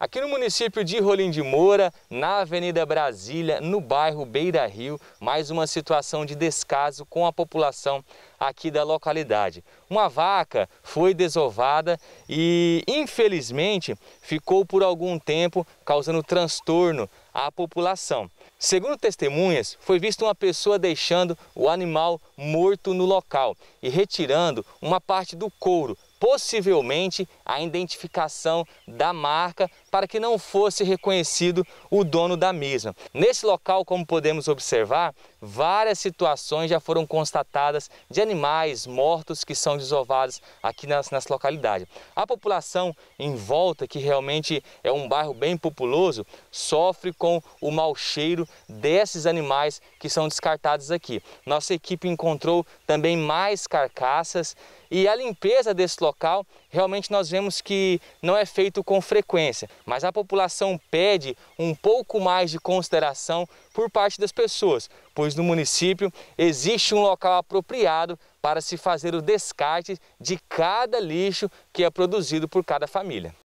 Aqui no município de Rolim de Moura, na Avenida Brasília, no bairro Beira Rio, mais uma situação de descaso com a população aqui da localidade. Uma vaca foi desovada e, infelizmente, ficou por algum tempo causando transtorno à população. Segundo testemunhas, foi vista uma pessoa deixando o animal morto no local e retirando uma parte do couro possivelmente a identificação da marca para que não fosse reconhecido o dono da mesma. Nesse local, como podemos observar, Várias situações já foram constatadas de animais mortos que são desovados aqui nas, nessa localidade A população em volta, que realmente é um bairro bem populoso, sofre com o mau cheiro desses animais que são descartados aqui. Nossa equipe encontrou também mais carcaças e a limpeza desse local realmente nós vemos que não é feito com frequência, mas a população pede um pouco mais de consideração por parte das pessoas, pois no município existe um local apropriado para se fazer o descarte de cada lixo que é produzido por cada família.